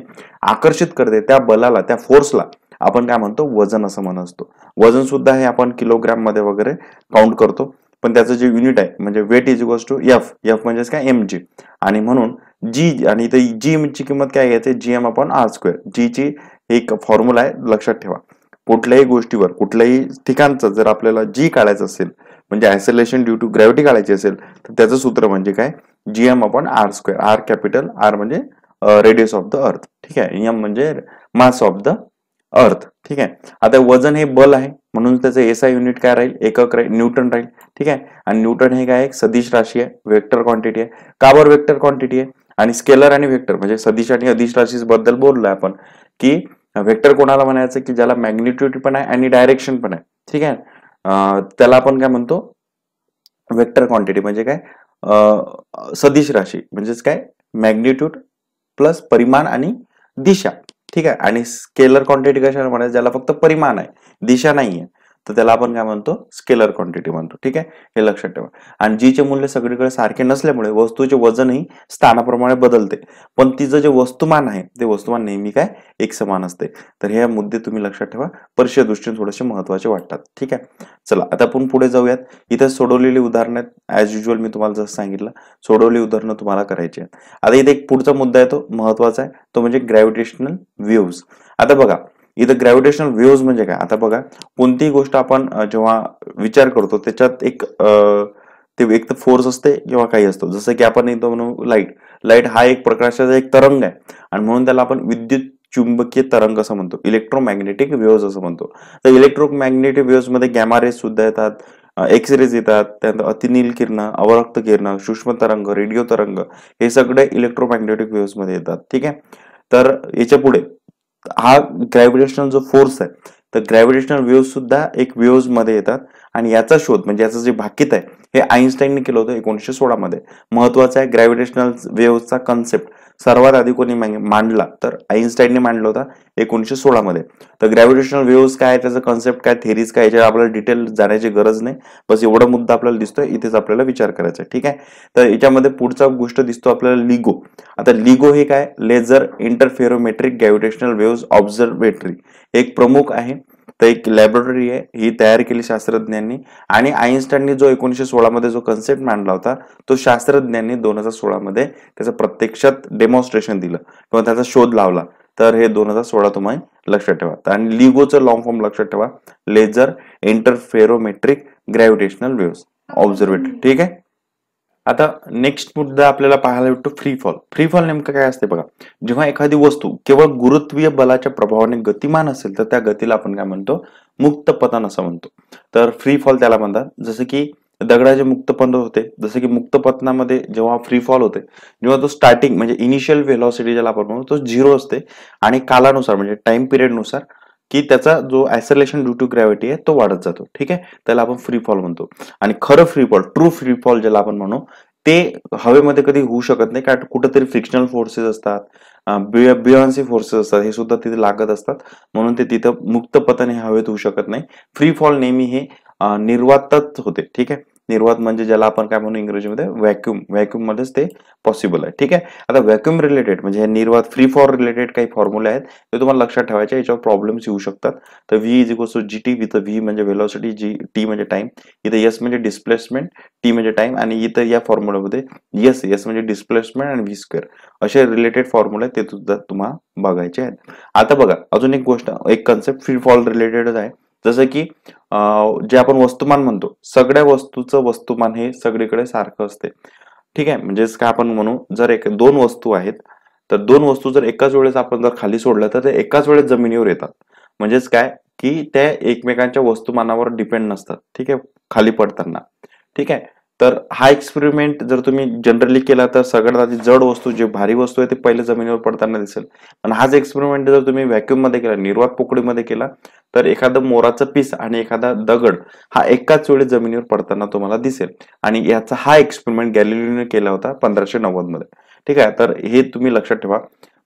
आकर्षित करते त्या बलाला त्या फोर्सला आपण काय म्हणतो वजन असं म्हणत असतो वजन सुद्धा हे आपण किलोग्राम मध्ये वगैरे काउंट करतो पण त्याचं जे युनिट आहे म्हणजे weight is equals to F F म्हणजेच काय एम जी आणि म्हणून जी आणि इथे जी ची किंमत काय घ्यायचे जी एम आपण आर स्क्वेअर जी ची एक फॉर्म्युला आहे लक्षात ठेवा कुठल्याही गोष्टीवर कुठल्याही ठिकाणचं जर आपल्याला जी काढायचं असेल म्हणजे आयसोलेशन ड्यू टू ग्रॅव्हिटी काढायची असेल तर त्याचं सूत्र म्हणजे काय G M upon R square R capital R म्हणजे रेडियस ऑफ द अर्थ ठीक आहे एम म्हणजे मास ऑफ द अर्थ ठीक आहे आता वजन हे बल आहे म्हणून त्याचं आय युनिट काय राहील एकक राहील न्यूटन राहील ठीक आहे आणि न्यूटन हे काय एक सदिश राशी आहे वेक्टर क्वांटिटी आहे काबर वेक्टर क्वांटिटी आहे आणि स्केलर आणि वेक्टर म्हणजे सदिश आणि अधिश राशी बद्दल बोललो आपण की व्हेक्टर कोणाला म्हणायचं की ज्याला मॅग्निट्यूड पण आहे आणि डायरेक्शन पण आहे ठीक आहे त्याला आपण काय म्हणतो वेक्टर क्वांटिटी म्हणजे काय सदिश राशी म्हणजेच काय मॅग्निट्यूड प्लस परिमाण आणि दिशा ठीक आहे आणि स्केलर क्वांटिटी कशाला म्हणायचं ज्याला फक्त परिमाण आहे दिशा नाही आहे तर त्याला आपण काय म्हणतो स्केलर क्वांटिटी म्हणतो ठीक आहे हे लक्षात ठेवा आणि जीचे मूल्य सगळीकडे सारखे नसल्यामुळे वस्तूचे वजनही स्थानाप्रमाणे बदलते पण तिचं जे वस्तुमान आहे ते वस्तुमान नेहमी काय एक समान असते तर हे मुद्दे तुम्ही लक्षात ठेवा परीक्षे दृष्टीने थोडेसे महत्वाचे वाटतात ठीक आहे चला आता आपण पुढे जाऊयात इथे सोडवलेली उदाहरणं ऍज युजल मी तुम्हाला जसं सांगितलं सोडवली उदाहरणं तुम्हाला करायची आहेत आता इथे एक पुढचा मुद्दा आहे तो महत्वाचा आहे तो म्हणजे ग्रॅव्हिटेशनल व्ह्यूज आता बघा इथं ग्रॅव्हिटेशनल वेव्ह म्हणजे काय आता बघा कोणतीही गोष्ट आपण जेव्हा विचार करतो त्याच्यात एक ते एक तर फोर्स असते किंवा काही असतो जसं की आपण येतो म्हणू लाईट लाईट हा एक प्रकाशाचा एक तरंग आहे आणि म्हणून त्याला आपण विद्युत चुंबकीय तरंग असं म्हणतो इलेक्ट्रोमॅग्नेटिक वेव्स असं म्हणतो तर इलेक्ट्रोमॅग्नेटिक मध्ये गॅमा गॅमारेज सुद्धा येतात एक्स रेज येतात त्यानंतर अतिनील किरण अवरक्त किरण सूक्ष्म तरंग रेडिओ तरंग हे सगळे इलेक्ट्रोमॅग्नेटिक मध्ये येतात ठीक आहे तर याच्या पुढे हा ग्रॅव्हिटेशनल जो फोर्स आहे तर ग्रॅव्हिटेशनल वेव्ह सुद्धा एक वेव्ह मध्ये येतात आणि याचा शोध म्हणजे याचं जे भाकीत आहे हे आईन्स्टाईनने केलं होतं एकोणीसशे सोळामध्ये महत्वाचं आहे ग्रॅव्हिटेशनल वेव्हचा कन्सेप्ट सर्वात आधी कोणी मांडला तर आईन्स्टाईनने मांडला होता सोळा मध्ये तर ग्रॅव्हिटेशनल वेव्स काय त्याचं कॉन्सेप्ट काय थेरीज काय याच्यावर आपल्याला डिटेल जाण्याची गरज नाही बस एवढा मुद्दा आपल्याला दिसतोय इथेच आपल्याला विचार करायचा ठीक आहे तर याच्यामध्ये पुढचा गोष्ट दिसतो आपल्याला लिगो आता लिगो हे काय laser interferometric gravitational waves observatory एक प्रमुख आहे तर एक लॅबोरेटरी आहे ही तयार केली शास्त्रज्ञांनी आणि आईन्स्टाईननी जो एकोणीसशे सोळामध्ये जो कन्सेप्ट मांडला होता तो शास्त्रज्ञांनी दोन हजार सोळामध्ये त्याचं प्रत्यक्षात डेमॉन्स्ट्रेशन दिलं किंवा त्याचा शोध लावला तर हे दोन हजार सोळा तुम्ही लक्षात ठेवा आणि लिगोचं लॉंग फॉर्म लक्षात ठेवा laser interferometric gravitational waves observatory ठीक आहे आता नेक्स्ट मुद्दा आपल्याला पाहायला भेटतो फ्री फॉल फ्री फॉल नेमकं काय असते बघा जेव्हा एखादी वस्तू केवळ गुरुत्वीय बलाच्या प्रभावाने गतिमान असेल तर त्या गतीला आपण काय म्हणतो मुक्त पतन असं म्हणतो तर फ्री फॉल त्याला म्हणतात जसं की दगडाचे मुक्तपतन होते जसं की मुक्त पतनामध्ये जेव्हा फ्री फॉल होते जेव्हा तो स्टार्टिंग म्हणजे इनिशियल व्हेलॉसिटी ज्याला आपण म्हणतो तो झिरो असते आणि कालानुसार म्हणजे टाइम पिरियडनुसार की त्याचा जो ॲसलेशन ड्यू टू ग्रॅव्हिटी आहे तो वाढत जातो ठीक आहे त्याला आपण फ्री फॉल म्हणतो आणि खरं free fall true free fall ज्याला आपण म्हणू ते हवेमध्ये कधी होऊ शकत नाही कारण कुठेतरी फ्रिक्शनल फोर्सेस असतात बियॉन्सी फोर्सेस असतात हे सुद्धा तिथे लागत असतात म्हणून ते तिथं मुक्त पतन हे हवेत होऊ शकत नाही फ्री फॉल नेहमी हे निर्वातच होते ठीक आहे निर्वात म्हणजे ज्याला आपण काय म्हणू इंग्रजीमध्ये व्हॅक्युम व्हॅक्युम मध्येच ते पॉसिबल आहे ठीक आहे आता व्हॅक्युम रिलेटेड म्हणजे हे निर्वात फ्री फॉर रिलेटेड काही फॉर्म्युले आहेत ते तुम्हाला लक्षात ठेवायचे याच्यावर प्रॉब्लेम्स येऊ शकतात तर V is equals to G T with V म्हणजे व्हेलॉसिटी जी टी म्हणजे टाइम इथं यस म्हणजे डिस्प्लेसमेंट टी म्हणजे टाइम आणि इथं या फॉर्म्युलामध्ये यस यस म्हणजे डिस्प्लेसमेंट आणि व्ही स्क्वेअर असे रिलेटेड फॉर्म्युले ते सुद्धा तुम्हाला बघायचे आहेत आता बघा अजून एक गोष्ट एक कन्सेप्ट फ्री फॉल रिलेटेडच आहे जसं की जे आपण वस्तुमान म्हणतो सगळ्या वस्तूचं वस्तुमान हे सगळीकडे सारखं असते ठीक आहे म्हणजेच काय आपण म्हणू जर एक दोन वस्तू आहेत तर दोन वस्तू जर एकाच वेळेस आपण जर खाली सोडलं तर ते एकाच वेळेस जमिनीवर येतात म्हणजेच काय की त्या एकमेकांच्या वस्तुमानावर डिपेंड नसतात ठीक आहे खाली पडताना ठीक आहे तर हा एक्सपेरिमेंट जर तुम्ही जनरली केला तर सगळ्यात आधी जड वस्तू जे भारी वस्तू आहे ते पहिले जमिनीवर पडताना दिसेल पण हाच एक्सपेरिमेंट जर तुम्ही मध्ये केला निर्वात पोकळीमध्ये केला तर एखादं मोराचं पीस आणि एखादा दगड हा एकाच वेळी जमिनीवर पडताना तुम्हाला दिसेल आणि याचा हा एक्सपेरिमेंट गॅलिलिओने केला होता पंधराशे नव्वद मध्ये ठीक आहे तर हे तुम्ही लक्षात ठेवा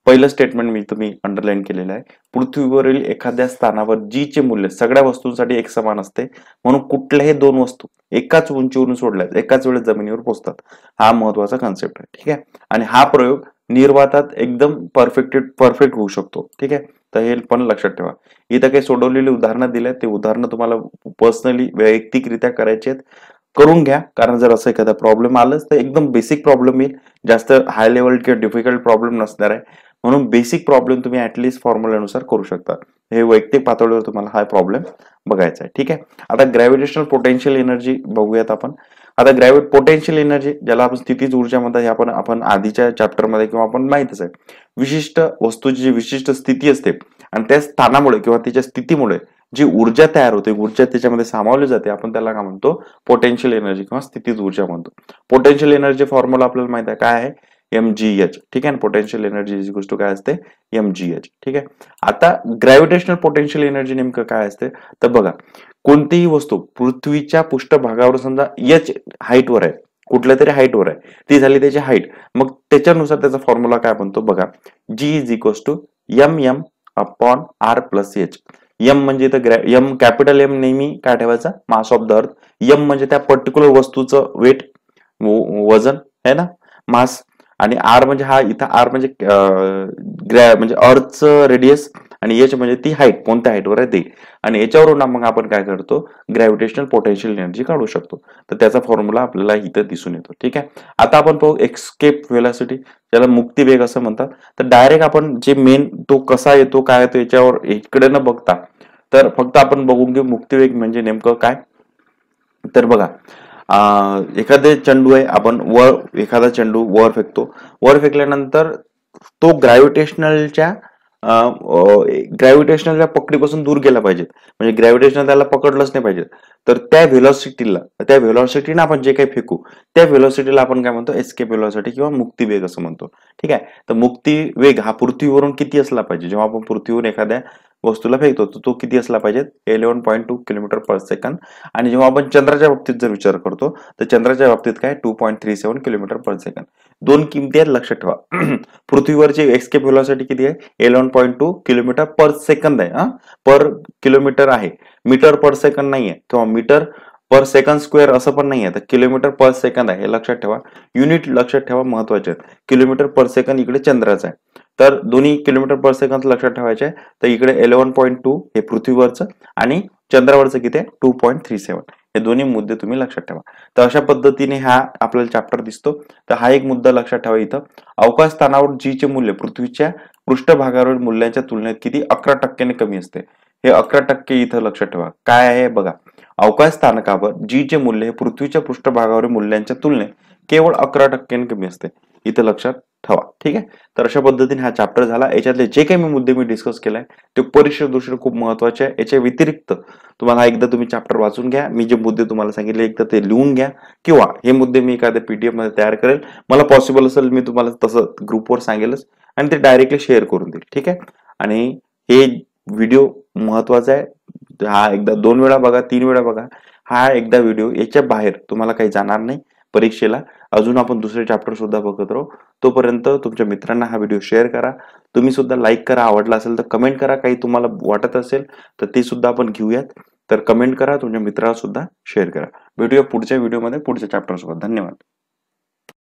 पहिलं स्टेटमेंट मी तुम्ही अंडरलाईन केलेलं आहे पृथ्वीवरील एखाद्या स्थानावर जी चे मूल्य सगळ्या वस्तूंसाठी एक समान असते म्हणून कुठल्याही दोन वस्तू एकाच उंचीवरून सोडल्या एकाच वेळेस जमिनीवर पोहोचतात हा महत्वाचा कॉन्सेप्ट आहे ठीक आहे आणि हा प्रयोग निर्वातात एकदम परफेक्टेड परफेक्ट होऊ शकतो ठीक आहे तर हे पण लक्षात ठेवा इथं काही सोडवलेली उदाहरणं दिले ते उदाहरणं तुम्हाला पर्सनली वैयक्तिकरित्या करायची आहेत करून घ्या कारण जर असं एखादा प्रॉब्लेम आलंच तर एकदम बेसिक प्रॉब्लेम येईल जास्त हाय लेवल किंवा डिफिकल्ट प्रॉब्लेम नसणार आहे म्हणून बेसिक प्रॉब्लेम तुम्ही ऍटलीस्ट फॉर्म्युलानुसार करू शकता हे वैयक्तिक पातळीवर तुम्हाला हा प्रॉब्लेम बघायचा आहे ठीक आहे आता ग्रॅव्हिटेशनल पोटेन्शियल एनर्जी बघूयात आपण आता ग्रॅव्हिट पोटेन्शियल एनर्जी ज्याला आपण स्थितीच ऊर्जा म्हणतात हे आपण आपण आधीच्या चॅप्टरमध्ये किंवा आपण माहितच आहे विशिष्ट वस्तूची जी विशिष्ट स्थिती असते आणि त्या स्थानामुळे किंवा तिच्या स्थितीमुळे जी ऊर्जा तयार होते ऊर्जा त्याच्यामध्ये सामावली जाते आपण त्याला काय म्हणतो पोटेन्शियल एनर्जी किंवा स्थितीच ऊर्जा म्हणतो पोटेन्शियल एनर्जी फॉर्म्युला आपल्याला माहिती आहे काय आहे एमजीएच ठीक आहे ना पोटेन्शियल एनर्जी गोष्ट काय असते एम जी एच ठीक आहे आता ग्रॅव्हिटेशनल पोटेन्शियल एनर्जी नेमकं काय असते तर बघा कोणतीही वस्तू पृथ्वीच्या पृष्ठभागावर समजा एच हाईटवर आहे कुठल्या तरी हाईटवर आहे ती झाली त्याची हाईट मग त्याच्यानुसार त्याचा फॉर्म्युला काय म्हणतो बघा G is equals to M M upon R plus H M म्हणजे तर एम कॅपिटल एम नेहमी काय ठेवायचं mass of the earth M म्हणजे त्या पर्टिक्युलर वस्तूचं वेट वजन है ना मास आणि आर म्हणजे हा इथं आर म्हणजे म्हणजे अर्थचं रेडियस आणि एच म्हणजे ती हाईट कोणत्या हाईटवर आहे ते आणि याच्यावरून मग आपण काय करतो ग्रॅव्हिटेशनल पोटेन्शियल एनर्जी काढू शकतो तर त्याचा फॉर्म्युला आपल्याला इथं दिसून येतो ठीक आहे आता आपण पाहू एक्सकेप व्हेलॉसिटी ज्याला वेग असं म्हणतात तर डायरेक्ट आपण जे मेन तो कसा येतो काय येतो याच्यावर इकडे न बघता तर फक्त आपण बघून घेऊ वेग म्हणजे नेमकं काय तर बघा एखादे चेंडू आहे आपण वर एखादा चेंडू वर फेकतो वर फेकल्यानंतर तो ग्रॅव्हिटेशनलच्या ग्रॅव्हिटेशनलच्या पकडीपासून दूर गेला पाहिजे म्हणजे ग्रॅव्हिटेशनल त्याला पकडलंच नाही पाहिजे तर त्या व्हेलॉसिटीला त्या व्हेलॉसिटीने आपण जे काही फेकू त्या व्हेलॉसिटीला आपण काय म्हणतो एस्केप व्हेलॉसिटी किंवा मुक्ती वेग असं म्हणतो ठीक आहे तर वेग हा पृथ्वीवरून किती असला पाहिजे जेव्हा आपण पृथ्वीवरून एखाद्या वस्तूला फेकतो तो किती असला पाहिजे eleven point two kilometre per second आणि जेव्हा आपण चंद्राच्या बाबतीत जर विचार करतो तर चंद्राच्या बाबतीत काय two point three seven kilometre per second दोन किमती आहेत लक्षात ठेवा पृथ्वीवरची एक्सकेप व्हेलॉसिटी किती आहे eleven point two kilometre per second आहे पर किलोमीटर आहे मीटर पर सेकंड नाही आहे किंवा मीटर पर सेकंड स्क्वेअर असं पण नाही आहे तर किलोमीटर पर सेकंद आहे हे लक्षात ठेवा युनिट लक्षात ठेवा महत्वाचे आहेत किलोमीटर पर सेकंद इकडे चंद्राचा आहे तर दोन्ही किलोमीटर पर सेकंद लक्षात ठेवायचे तर इकडे इलेव्हन पॉईंट टू हे पृथ्वीवरचं आणि चंद्रावरचं किती आहे टू पॉईंट थ्री सेवन हे दोन्ही मुद्दे तुम्ही लक्षात ठेवा तर अशा पद्धतीने हा आपल्याला चॅप्टर दिसतो तर हा एक मुद्दा लक्षात ठेवा इथं अवकाश स्थानावर जीचे मूल्य पृथ्वीच्या पृष्ठभागावरील मूल्यांच्या तुलनेत किती अकरा टक्क्याने कमी असते हे अकरा टक्के इथं लक्षात ठेवा काय आहे बघा अवकाश स्थानकावर जीचे मूल्य हे पृथ्वीच्या पृष्ठभागावरील मूल्यांच्या तुलनेत केवळ अकरा टक्क्याने कमी असते इथं लक्षात ठेवा ठीक आहे तर अशा पद्धतीने हा चॅप्टर झाला याच्यातले जे काही मी मुद्दे मी डिस्कस केलाय ते परीक्षा दृष्टीने खूप महत्वाचे आहे याच्या व्यतिरिक्त तुम्हाला एकदा तुम्ही चॅप्टर वाचून घ्या मी जे मुद्दे तुम्हाला सांगितले एकदा ते लिहून घ्या किंवा हे मुद्दे मी एखाद्या पीडीएफ मध्ये तयार करेल मला पॉसिबल असेल मी तुम्हाला तसं ग्रुपवर सांगेलच आणि ते डायरेक्टली शेअर करून देईल ठीक आहे आणि हे व्हिडिओ महत्वाचा आहे हा एकदा दोन वेळा बघा तीन वेळा बघा हा एकदा व्हिडिओ याच्या बाहेर तुम्हाला काही जाणार नाही परीक्षेला अजून आपण दुसरे चॅप्टर सुद्धा बघत राहू तोपर्यंत तुमच्या मित्रांना हा व्हिडिओ शेअर करा तुम्ही सुद्धा लाईक करा आवडला असेल तर कमेंट करा काही तुम्हाला वाटत असेल तर ते सुद्धा आपण घेऊयात तर कमेंट करा तुमच्या मित्राला सुद्धा शेअर करा भेटूया पुढच्या व्हिडिओमध्ये पुढच्या चॅप्टर धन्यवाद